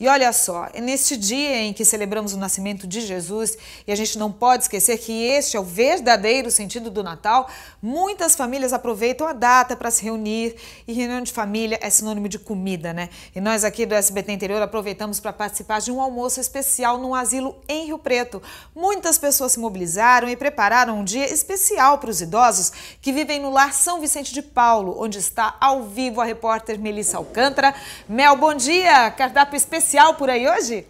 E olha só, é neste dia em que celebramos o nascimento de Jesus, e a gente não pode esquecer que este é o verdadeiro sentido do Natal, muitas famílias aproveitam a data para se reunir, e reunião de família é sinônimo de comida, né? E nós aqui do SBT Interior aproveitamos para participar de um almoço especial num asilo em Rio Preto. Muitas pessoas se mobilizaram e prepararam um dia especial para os idosos que vivem no lar São Vicente de Paulo, onde está ao vivo a repórter Melissa Alcântara. Mel, bom dia! Cardápio especial especial por aí hoje?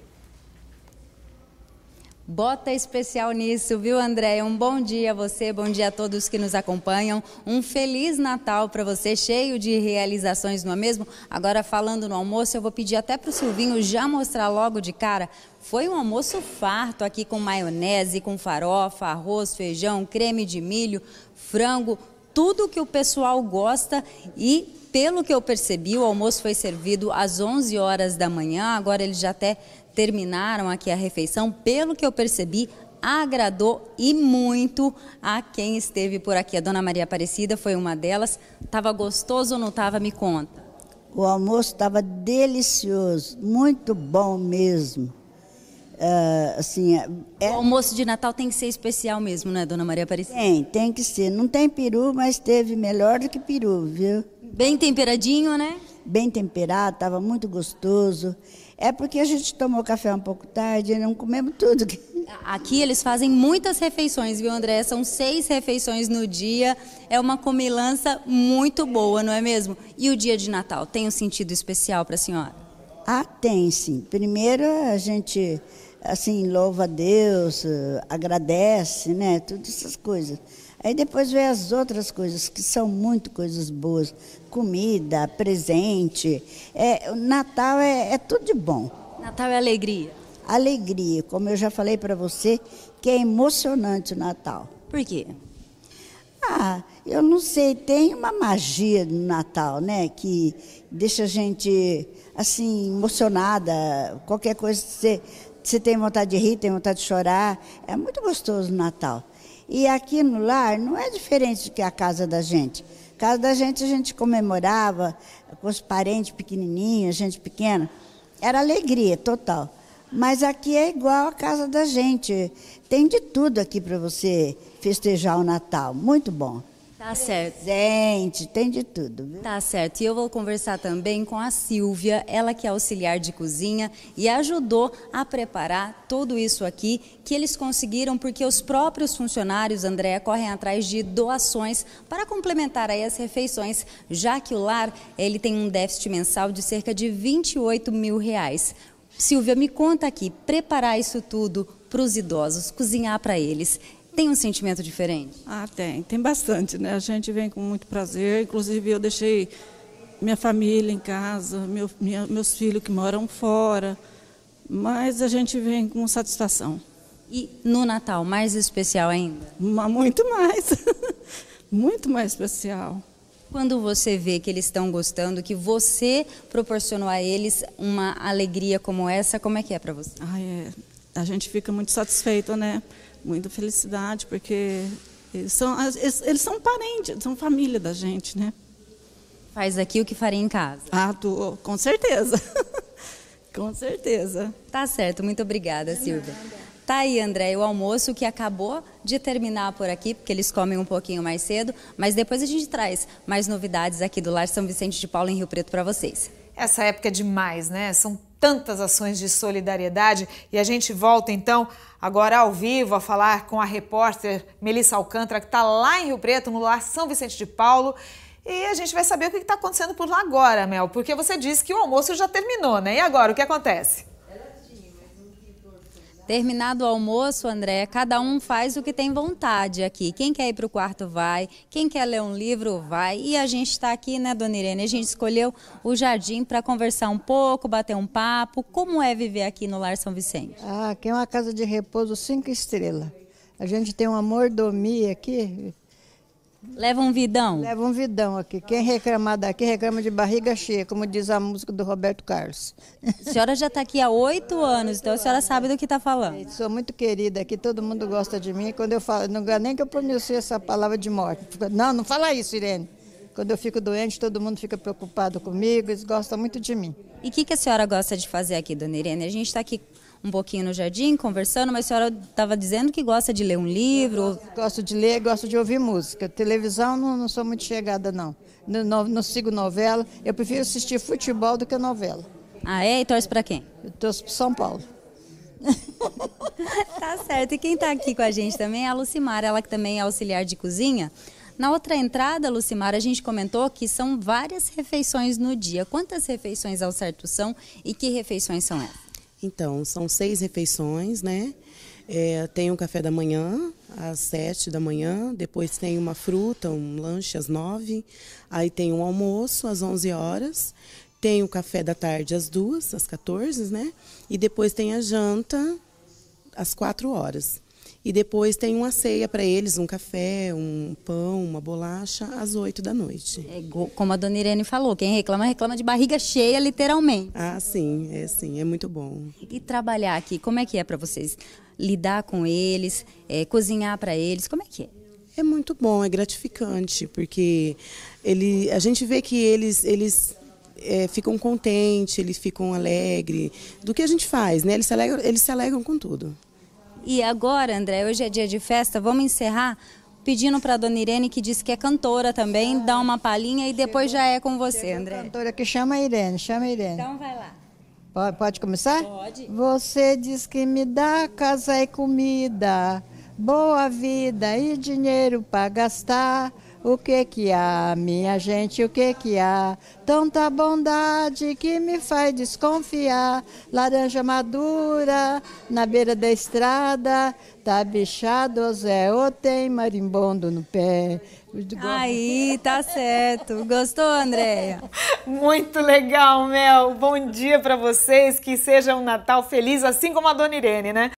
Bota especial nisso, viu, André? Um bom dia a você, bom dia a todos que nos acompanham. Um feliz Natal para você, cheio de realizações, não é mesmo? Agora, falando no almoço, eu vou pedir até para o Silvinho já mostrar logo de cara. Foi um almoço farto aqui com maionese, com farofa, arroz, feijão, creme de milho, frango, tudo que o pessoal gosta e pelo que eu percebi, o almoço foi servido às 11 horas da manhã. Agora eles já até terminaram aqui a refeição. Pelo que eu percebi, agradou e muito a quem esteve por aqui. A dona Maria Aparecida foi uma delas. Tava gostoso ou não tava? Me conta. O almoço estava delicioso, muito bom mesmo. Uh, assim, é, é... O almoço de Natal tem que ser especial mesmo, né, Dona Maria Aparecida? Tem, tem que ser. Não tem peru, mas teve melhor do que peru, viu? Bem temperadinho, né? Bem temperado, estava muito gostoso. É porque a gente tomou café um pouco tarde e não comemos tudo. Aqui eles fazem muitas refeições, viu, André? São seis refeições no dia. É uma comilança muito boa, não é mesmo? E o dia de Natal tem um sentido especial para a senhora? Ah, tem sim. Primeiro a gente assim, louva a Deus, eh, agradece, né? Todas essas coisas. Aí depois vem as outras coisas, que são muito coisas boas. Comida, presente. É, Natal é, é tudo de bom. Natal é alegria. Alegria, como eu já falei para você, que é emocionante o Natal. Por quê? Ah, eu não sei, tem uma magia no Natal, né? Que deixa a gente, assim, emocionada. Qualquer coisa que você você tem vontade de rir, tem vontade de chorar. É muito gostoso o Natal. E aqui no lar não é diferente do que a casa da gente. A casa da gente a gente comemorava com os parentes pequenininhos, gente pequena. Era alegria total. Mas aqui é igual a casa da gente. Tem de tudo aqui para você festejar o Natal. Muito bom. Tá certo. Gente, tem de tudo. Viu? Tá certo. E eu vou conversar também com a Silvia, ela que é auxiliar de cozinha e ajudou a preparar tudo isso aqui que eles conseguiram porque os próprios funcionários, Andréa, correm atrás de doações para complementar aí as refeições, já que o lar ele tem um déficit mensal de cerca de 28 mil reais. Silvia, me conta aqui, preparar isso tudo para os idosos, cozinhar para eles, tem um sentimento diferente? Ah, tem, tem bastante, né? A gente vem com muito prazer, inclusive eu deixei minha família em casa, meu, minha, meus filhos que moram fora, mas a gente vem com satisfação. E no Natal, mais especial ainda? Muito mais, muito mais especial. Quando você vê que eles estão gostando, que você proporcionou a eles uma alegria como essa, como é que é para você? Ah, é. A gente fica muito satisfeito, né? muita felicidade, porque eles são, eles, eles são parentes, são família da gente, né? Faz aqui o que faria em casa. Ah, tu, com certeza. com certeza. Tá certo, muito obrigada, Silvia. Tá aí, André, o almoço que acabou de terminar por aqui, porque eles comem um pouquinho mais cedo, mas depois a gente traz mais novidades aqui do Lar São Vicente de Paulo, em Rio Preto, para vocês. Essa época é demais, né? São tantas ações de solidariedade. E a gente volta então agora ao vivo a falar com a repórter Melissa Alcântara, que está lá em Rio Preto, no lar São Vicente de Paulo. E a gente vai saber o que está acontecendo por lá agora, Mel, porque você disse que o almoço já terminou, né? E agora, o que acontece? Terminado o almoço, André, cada um faz o que tem vontade aqui. Quem quer ir para o quarto vai, quem quer ler um livro vai. E a gente está aqui, né, dona Irene? A gente escolheu o jardim para conversar um pouco, bater um papo. Como é viver aqui no Lar São Vicente? Ah, aqui é uma casa de repouso cinco estrelas. A gente tem uma mordomia aqui Leva um vidão? Leva um vidão aqui. Quem reclamar daqui, reclama de barriga cheia, como diz a música do Roberto Carlos. A senhora já está aqui há oito anos, então a senhora sabe do que está falando. Sou muito querida aqui, todo mundo gosta de mim. Quando eu falo, não nem que eu pronuncie essa palavra de morte. Não, não fala isso, Irene. Quando eu fico doente, todo mundo fica preocupado comigo, eles gostam muito de mim. E o que, que a senhora gosta de fazer aqui, dona Irene? A gente está aqui um pouquinho no jardim, conversando, mas a senhora estava dizendo que gosta de ler um livro. Gosto de ler, gosto de ouvir música. Televisão não, não sou muito chegada, não. Não, não. não, sigo novela. Eu prefiro assistir futebol do que novela. Ah, é? E torce para quem? Eu torço para São Paulo. tá certo. E quem está aqui com a gente também é a Lucimar, ela que também é auxiliar de cozinha. Na outra entrada, Lucimar, a gente comentou que são várias refeições no dia. Quantas refeições ao certo são e que refeições são essas? Então, são seis refeições, né? É, tem um café da manhã, às sete da manhã, depois tem uma fruta, um lanche às nove, aí tem um almoço às onze horas, tem o café da tarde às duas, às quatorze, né? E depois tem a janta às quatro horas. E depois tem uma ceia para eles, um café, um pão, uma bolacha, às oito da noite. É, como a dona Irene falou, quem reclama, reclama de barriga cheia, literalmente. Ah, sim, é sim, é muito bom. E trabalhar aqui, como é que é para vocês? Lidar com eles, é, cozinhar para eles, como é que é? É muito bom, é gratificante, porque ele, a gente vê que eles, eles é, ficam contentes, eles ficam alegres do que a gente faz, né? Eles se alegram, eles se alegram com tudo. E agora, André, hoje é dia de festa, vamos encerrar pedindo para a dona Irene, que disse que é cantora também, ah, dar uma palhinha e depois chegou, já é com você, André. cantora que chama a Irene, chama a Irene. Então vai lá. Pode, pode começar? Pode. Você diz que me dá casa e comida boa vida e dinheiro para gastar. O que que há, minha gente, o que que há? Tanta bondade que me faz desconfiar. Laranja madura na beira da estrada, tá bichado, Zé, ou tem marimbondo no pé. Aí, tá certo. Gostou, Andréia? Muito legal, Mel. Bom dia para vocês, que seja um Natal feliz, assim como a Dona Irene, né?